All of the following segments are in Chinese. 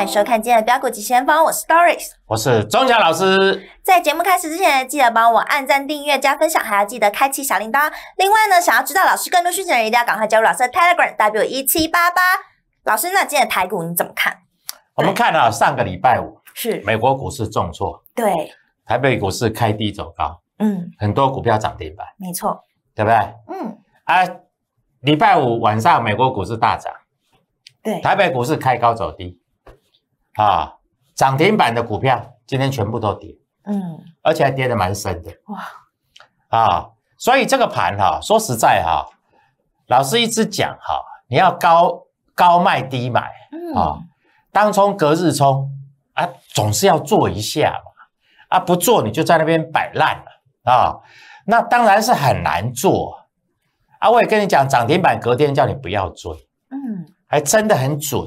欢迎收看今天的标股急先锋，我是 Stories，我是钟晓老师。在节目开始之前，记得帮我按赞、订阅、加分享，还要记得开启小铃铛。另外呢，想要知道老师更多讯息的人，一定要赶快加入老师的 Telegram W 一七八八。老师，那今天的台股你怎么看？我们看了上个礼拜五是美国股市重挫，对，台北股市开低走高，嗯，很多股票涨停板，没错，对不对？嗯，啊，礼拜五晚上美国股市大涨，对，台北股市开高走低。啊，涨停板的股票今天全部都跌，嗯，而且还跌得蛮深的，哇，啊，所以这个盘哈，说实在哈，老师一直讲哈，你要高高卖低买，啊，当冲隔日冲啊，总是要做一下嘛，啊，不做你就在那边摆烂了啊，那当然是很难做，啊，我也跟你讲，涨停板隔天叫你不要追，嗯，还真的很准。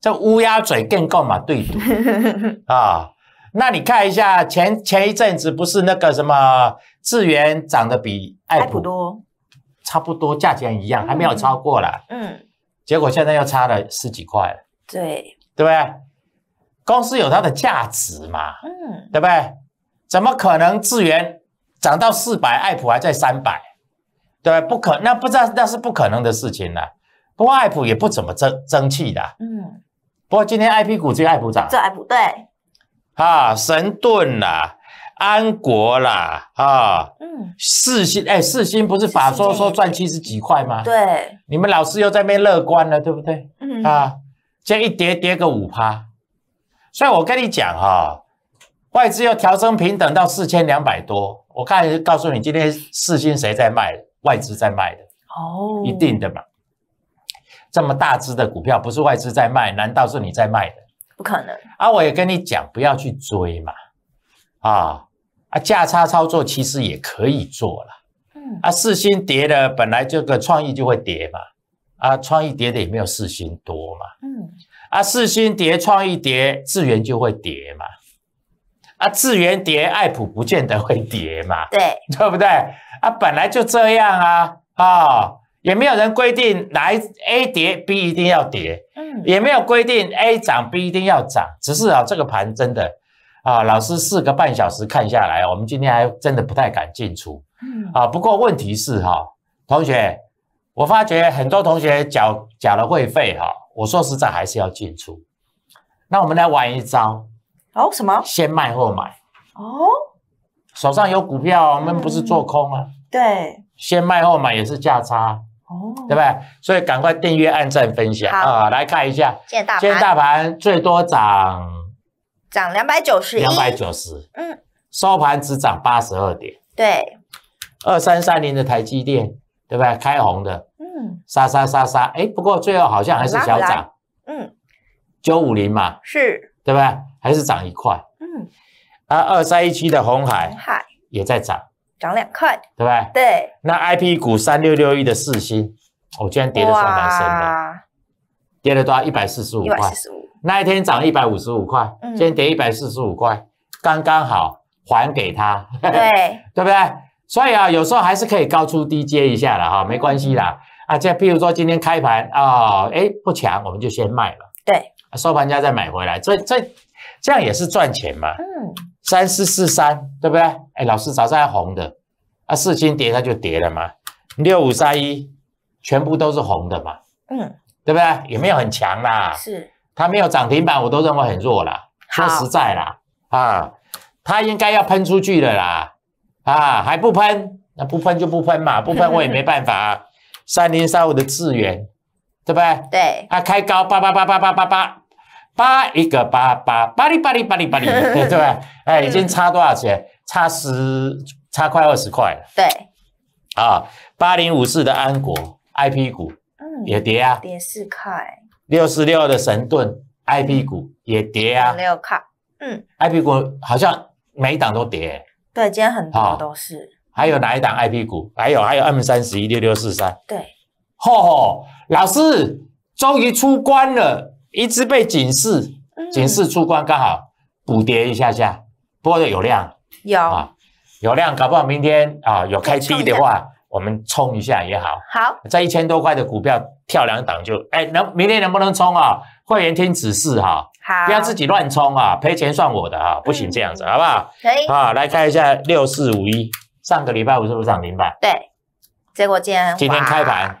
这乌鸦嘴更够嘛？对赌 啊？那你看一下，前前一阵子不是那个什么智元涨得比爱普多，差不多价钱一样，还没有超过了。嗯，结果现在又差了十几块。对，对不对？公司有它的价值嘛？嗯，对不对？怎么可能智源涨到四百，爱普还在三百？对不可，那不知道那是不可能的事情了。不过爱普也不怎么争争气的。嗯。不过今天 I P 股最爱普涨，最爱普对，啊神盾啦，安国啦，啊，嗯，四星哎四星不是法说说赚七十几块吗？对，你们老师又在边乐观了，对不对？嗯啊，这样一跌跌个五趴，所以我跟你讲哈，外资又调升平等到四千两百多，我刚才告诉你今天四星谁在卖，外资在卖的，哦，一定的嘛。这么大只的股票不是外资在卖，难道是你在卖的？不可能啊！我也跟你讲，不要去追嘛，啊啊，价差操作其实也可以做了。嗯，啊，四星跌的本来这个创意就会跌嘛，啊，创意跌的也没有四星多嘛，嗯，啊，四星跌创意跌，智元就会跌嘛，啊，智元跌，爱普不见得会跌嘛，对，对不对？啊，本来就这样啊，啊。也没有人规定来 A 跌 B 一定要跌，嗯，也没有规定 A 涨 B 一定要涨，只是啊，这个盘真的，啊，老师四个半小时看下来，我们今天还真的不太敢进出，嗯，啊，不过问题是哈，同学，我发觉很多同学缴缴了会费哈，我说实在还是要进出，那我们来玩一招，哦，什么？先卖后买，哦，手上有股票，我们不是做空啊，对，先卖后买也是价差。哦，对不对？所以赶快订阅、按赞、分享啊！来看一下，今天大盘最多涨，涨两百九十两百九十，嗯，收盘只涨八十二点，对。二三三零的台积电，对不对？开红的，嗯，杀杀杀杀，哎，不过最后好像还是小涨，嗯，九五零嘛，是，对不对？还是涨一块，嗯，啊，二三一七的红海，红海也在涨。涨两块，对不对？对。那 IP 股三六六一的四星，我居然跌的算蛮深的，跌了多少？一百四十五块。那一天涨一百五十五块，今天跌一百四十五块，刚刚好还给他。对。对不对？所以啊，有时候还是可以高出低接一下的哈，没关系啦。啊。这譬如说今天开盘啊，哎，不强，我们就先卖了。对。收盘价再买回来，所以这这样也是赚钱嘛。嗯。三四四三，对不对？哎，老师早上还红的，啊，四星跌它就跌了嘛。六五三一，全部都是红的嘛，嗯，对不对？有没有很强啦？是，它没有涨停板，我都认为很弱啦。说实在啦，啊，它应该要喷出去的啦，啊，还不喷，那不喷就不喷嘛，不喷我也没办法。三零三五的智远，对不对？对，它开高八八八八八八八。八一个八八八里八里八里八里，对对？哎，已经差多少钱？差十，差快二十块了。对，啊，八零五四的安国 I P 股，嗯，也跌啊，跌四块。六四六的神盾 I P 股也跌啊，六块。嗯，I P 股好像每档都跌。对，今天很多都是。还有哪一档 I P 股？还有还有 M 三十一六六四三。对，吼吼，老师终于出关了。一直被警示，警示出关刚好补跌一下下，播的有量，有啊有量，搞不好明天啊有开低的话，我们冲一下也好。好，在一千多块的股票跳两档就，哎，能明天能不能冲啊？会员听指示哈，不要自己乱冲啊，赔钱算我的啊，不行这样子好不好？可以啊，来看一下六四五一，上个礼拜五是不是涨停板？对，结果今天今天开盘。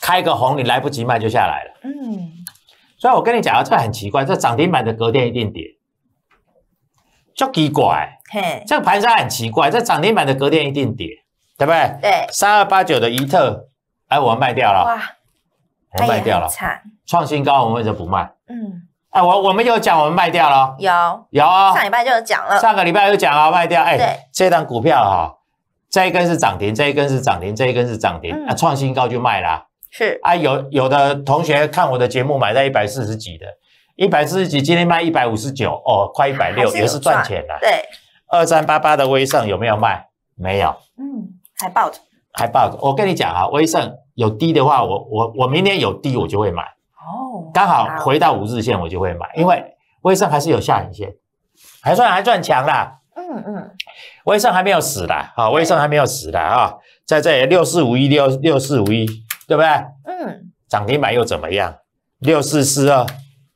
开个红，你来不及卖就下来了。嗯，所以我跟你讲啊，这很奇怪，这涨停板的隔天一定跌，就奇怪。嘿，这个盘杀很奇怪，这涨停板的隔天一定跌，对不对？对。三二八九的怡特，哎，我们卖掉了。哇，卖掉了，惨。创新高，我们么不卖。嗯。哎，我我们有讲，我们卖掉了。有有啊，上礼拜就有讲了。上个礼拜有讲啊，卖掉。哎，这档股票哈，这一根是涨停，这一根是涨停，这一根是涨停，那创新高就卖啦。是啊，有有的同学看我的节目买在一百四十几的，一百四十几今天卖一百五十九，哦，快一百六，也是赚钱的。对，二三八八的威盛有没有卖？没有。嗯，还抱着。还抱着。我跟你讲啊，威盛有低的话，我我我明天有低我就会买。哦，刚好回到五日线我就会买，因为威盛还是有下影线，还算还算强啦。嗯嗯，威盛还没有死的啊，威盛还没有死的啊，在这里六四五一六六四五一。对不对？嗯，涨停板又怎么样？六四四二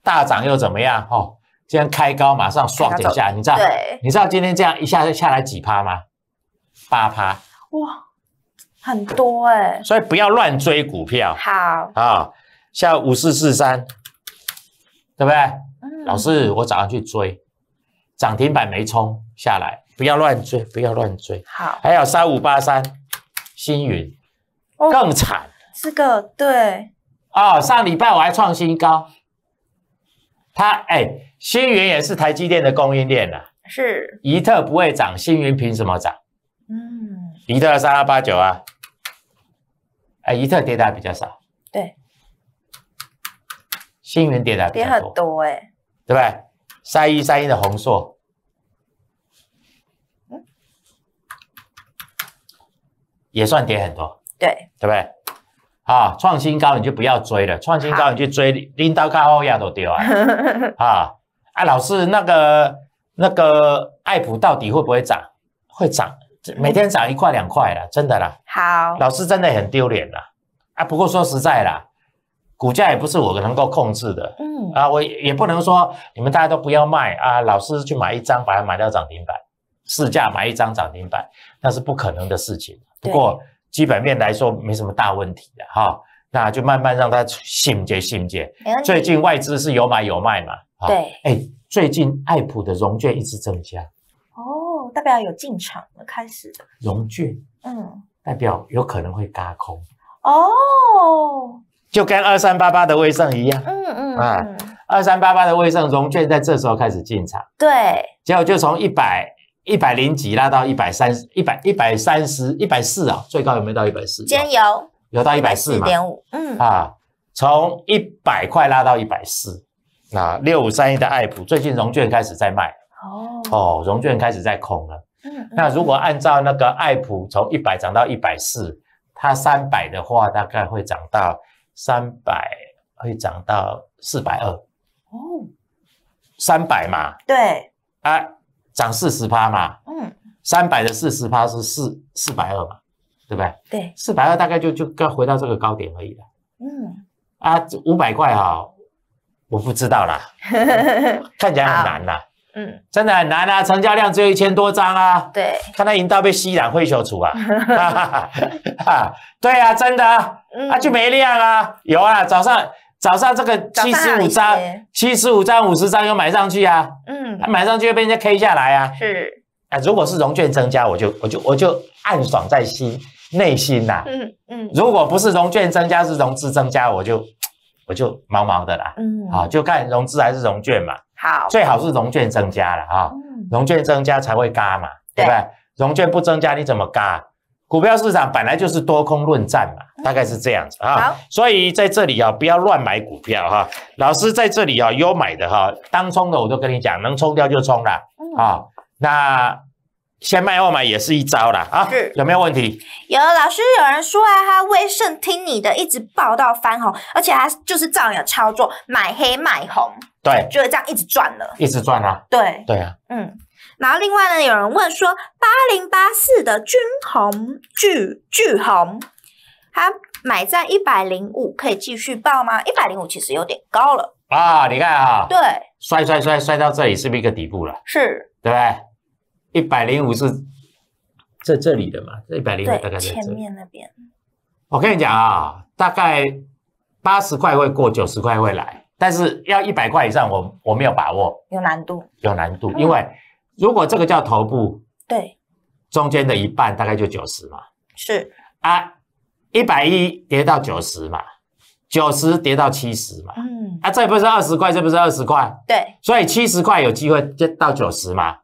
大涨又怎么样？哦，今天开高马上涮一下，你知道？对，你知道今天这样一下就下来几趴吗？八趴，哇，很多哎。所以不要乱追股票。好，啊，像五四四三，对不对？老师，我早上去追，涨停板没冲下来，不要乱追，不要乱追。好，还有三五八三，星云更惨。这个对哦，上礼拜我还创新高。它哎，星云也是台积电的供应链呐，是。移特不会涨，星云凭什么涨？嗯。移特三二八九啊，哎，移特跌的比较少。对。星云跌的。跌很多哎。对不对？三一三一的红硕，也算跌很多。对。对不对？啊，创新高你就不要追了，创新高你去追，拎到卡后亚都丢啊！啊，老师，那个那个，爱普到底会不会涨？会涨，每天涨一块两块了，真的啦。好，老师真的很丢脸了啊！不过说实在啦，股价也不是我能够控制的，嗯，啊，我也不能说你们大家都不要卖啊，老师去买一张，把它买到涨停板，市价买一张涨停板，那是不可能的事情。不过。基本面来说没什么大问题的哈，那就慢慢让它信接信接。最近外资是有买有卖嘛？对。哎，最近爱普的融券一直增加。哦，代表有进场了，开始。融券，嗯，代表有可能会嘎空。哦。就跟二三八八的威盛一样。嗯嗯。啊，二三八八的威盛融券在这时候开始进场。对。结果就从一百。一百零几拉到一百三十一百一百三十一百四啊，最高有没有到一百四？加油，有到一百四。四点五，嗯啊，从一百块拉到一百四，那六五三一的爱普最近融券开始在卖哦哦，融券开始在空了。嗯，那如果按照那个爱普从一百涨到一百四，它三百的话大概会涨到三百，会涨到四百二。哦，三百嘛。对啊。涨四十趴嘛，嗯，三百的四十趴是四四百二嘛，对不对？对，四百二大概就就刚回到这个高点而已了。嗯，啊，五百块哈，我不知道啦，看起来很难呐，嗯，真的很难啊，成交量只有一千多张啊，对，看他引到被吸染会消除 啊，对啊，真的，啊就没量啊，有啊，早上。早上这个七十五张，七十五张五十张又买上去啊，嗯，买上去又被人家 K 下来啊，是。啊，如果是融券增加，我就我就我就暗爽在心内心呐，嗯嗯。如果不是融券增加，是融资增加，我就我就毛毛的啦，嗯。好，就看融资还是融券嘛，好，最好是融券增加了啊，融券增加才会嘎嘛，对不对？融券不增加你怎么嘎？股票市场本来就是多空论战嘛。大概是这样子啊，所以在这里啊，不要乱买股票哈。老师在这里啊，有买的哈，当冲的我都跟你讲，能冲掉就冲了啊。那先卖后买也是一招啦。啊。有没有问题？有老师有人说啊，他微盛听你的，一直爆到翻红，而且还就是照样操作，买黑卖红，对，就这样一直赚了，一直赚了。对，对啊，嗯。然后另外呢，有人问说，八零八四的均红巨巨红。它买在一百零五可以继续报吗？一百零五其实有点高了啊！你看啊，对，摔摔摔摔到这里是不是一个底部了？是对不对？一百零五是在这里的嘛？一百零五大概前面那边。我跟你讲啊，大概八十块会过，九十块会来，但是要一百块以上，我我没有把握，有难度，有难度。因为如果这个叫头部，对，中间的一半大概就九十嘛，是啊。一百一跌到九十嘛，九十跌到七十嘛，嗯啊，这不是二十块，这不是二十块，对，所以七十块有机会跌到九十嘛，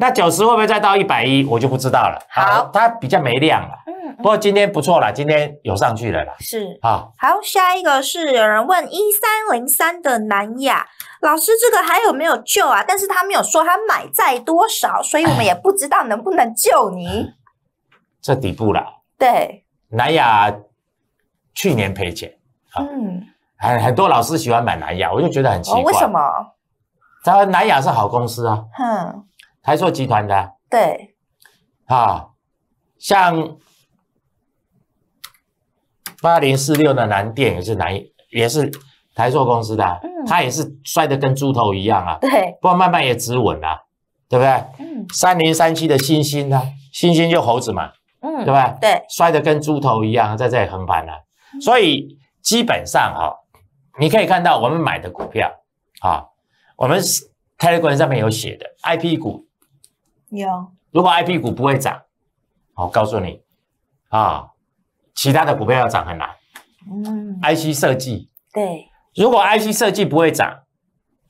那九十会不会再到一百一，我就不知道了。好，它比较没量了，嗯，不过今天不错了，今天有上去了啦。是，好，好，下一个是有人问一三零三的南亚老师，这个还有没有救啊？但是他没有说他买在多少，所以我们也不知道能不能救你。这底部了。对。南亚去年赔钱，嗯，很很多老师喜欢买南亚，我就觉得很奇怪，为什么？他南亚是好公司啊，嗯，台塑集团的，对，啊，像八零四六的南电也是南，也是台塑公司的，嗯，他也是摔得跟猪头一样啊，对，不过慢慢也止稳了，对不对？嗯，三零三七的星星呢，星星就猴子嘛。嗯，对吧？对，摔得跟猪头一样，在这里横盘了。所以基本上哈，你可以看到我们买的股票啊，我们 Telegram 上面有写的，I P 股有。如果 I P 股不会涨，我告诉你啊，其他的股票要涨很难。嗯。I C 设计对，如果 I C 设计不会涨，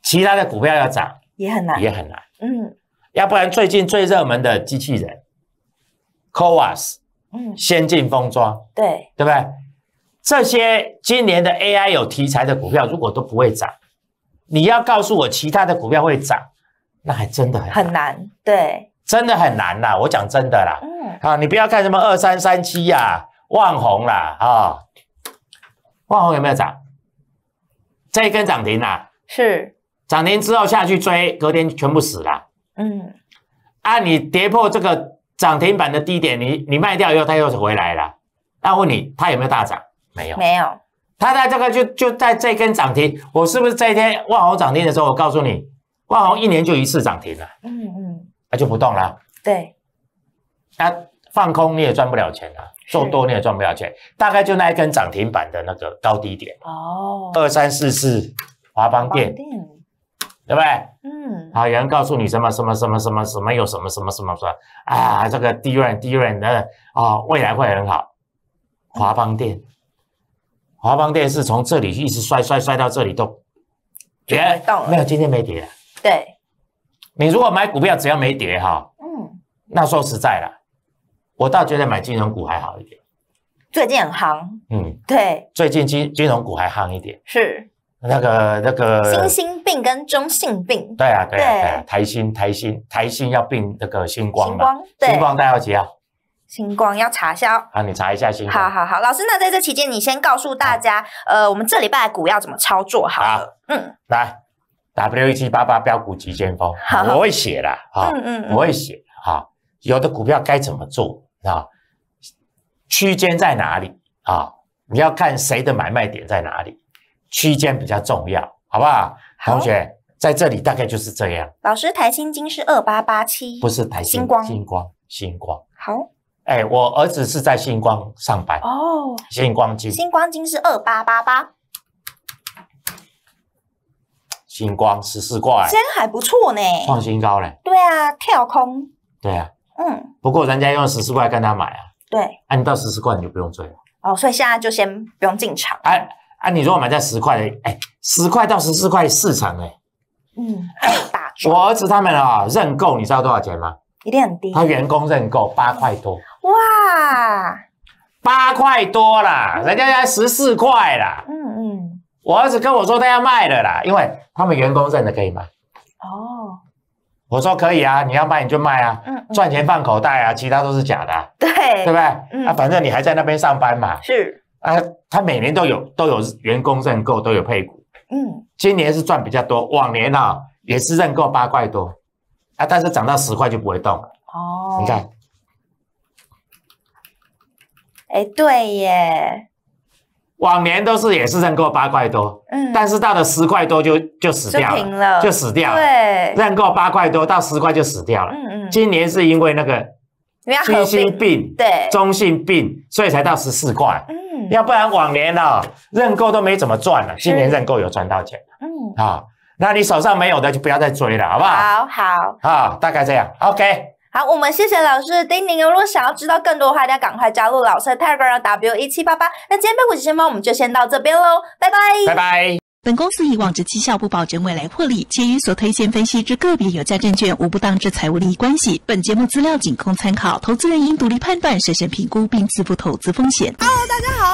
其他的股票要涨也很难，也很难。嗯。要不然最近最热门的机器人。c o v a s 嗯，先进封装，对，对不对？这些今年的 AI 有题材的股票，如果都不会涨，你要告诉我其他的股票会涨，那还真的很难，对，真的很难啦，我讲真的啦，嗯，好，你不要看什么二三三七呀，万红啦，啊，万红有没有涨？这根涨停啊，是涨停之后下去追，隔天全部死了，嗯，啊，你跌破这个。涨停板的低点，你你卖掉以后，它又回来了。那问你，它有没有大涨？没有，没有。它在这个就就在这根涨停，我是不是这一天万豪涨停的时候，我告诉你，万豪一年就一次涨停了。嗯嗯，那就不动了。对，那放空你也赚不了钱啊，做多你也赚不了钱，大概就那一根涨停板的那个高低点。哦，二三四四，华邦电。对不对？嗯，啊，有人告诉你什么什么什么什么什么有什么什么什么说啊，这个低润低润的啊，未来会很好。华邦电，华邦电是从这里一直摔摔摔到这里都跌，没有今天没跌。对，你如果买股票，只要没跌哈，嗯，那说实在的，我倒觉得买金融股还好一点。最近很夯。嗯，对。最近金金融股还夯一点。是。那个那个，新兴病跟中性病，对啊，对啊，对，台新台新台新要并那个星光，星光，星光，大家要啊，星光要查销。啊，你查一下星光。好好好，老师，那在这期间，你先告诉大家，呃，我们这礼拜股要怎么操作好了？嗯，来，W E 七八八标股急先锋，好，我会写的，嗯嗯，我会写。哈。有的股票该怎么做啊？区间在哪里啊？你要看谁的买卖点在哪里。区间比较重要，好不好？同学在这里大概就是这样。老师，台新金是二八八七，不是台新星光星光星光。好，哎，我儿子是在星光上班哦。星光金，星光金是二八八八。星光十四块，真还不错呢，创新高嘞。对啊，跳空。对啊。嗯。不过人家用十四块跟他买啊。对。哎，你到十四块你就不用追了。哦，所以现在就先不用进场。哎。啊，你如我买在十块哎，十块到十四块四成哎，嗯，我儿子他们啊认购，你知道多少钱吗？一定很低。他员工认购八块多，哇，八块多啦，人家才十四块啦。嗯嗯。我儿子跟我说他要卖的啦，因为他们员工认的可以吗？哦，我说可以啊，你要卖你就卖啊，嗯，赚钱放口袋啊，其他都是假的，对，对不对？嗯，那反正你还在那边上班嘛，是。啊，他每年都有都有员工认购，都有配股。嗯，今年是赚比较多，往年呢也是认购八块多，啊，但是涨到十块就不会动。哦，你看，哎，对耶，往年都是也是认购八块多，嗯，但是到了十块多就就死掉了，就死掉了。对，认购八块多到十块就死掉了。嗯嗯，今年是因为那个，心病对中性病，所以才到十四块。要不然往年呢认购都没怎么赚了，今年认购有赚到钱。嗯，啊，那你手上没有的就不要再追了，好不好？好好，啊，大概这样。OK。好，我们谢谢老师叮咛，如果想要知道更多的话，要赶快加入老师的 Telegram W 一七八八。那今天贝虎基金我们就先到这边喽，拜拜拜拜。本公司以往之绩效不保证未来获利，且与所推荐分析之个别有价证券无不当之财务利益关系。本节目资料仅供参考，投资人应独立判断、审慎评估并自负投资风险。Hello，大家好。